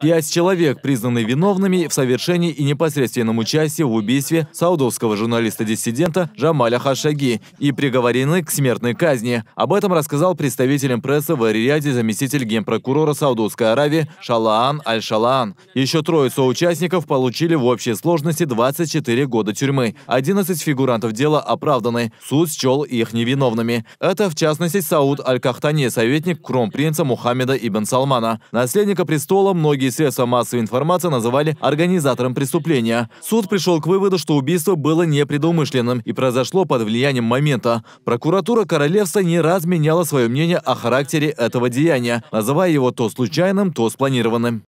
Пять человек признанные виновными в совершении и непосредственном участии в убийстве саудовского журналиста-диссидента Джамаля Хашаги и приговорены к смертной казни. Об этом рассказал представителям прессы в Ариаде заместитель генпрокурора Саудовской Аравии Шалаан Аль-Шалаан. Еще трое соучастников получили в общей сложности 24 года тюрьмы. 11 фигурантов дела оправданы. Суд счел их невиновными. Это, в частности, Сауд Аль-Кахтани, советник кронпринца Мухаммеда Ибн Салмана, наследника престола многие средства массовой информации называли организатором преступления. Суд пришел к выводу, что убийство было непредумышленным и произошло под влиянием момента. Прокуратура королевства не раз меняла свое мнение о характере этого деяния, называя его то случайным, то спланированным.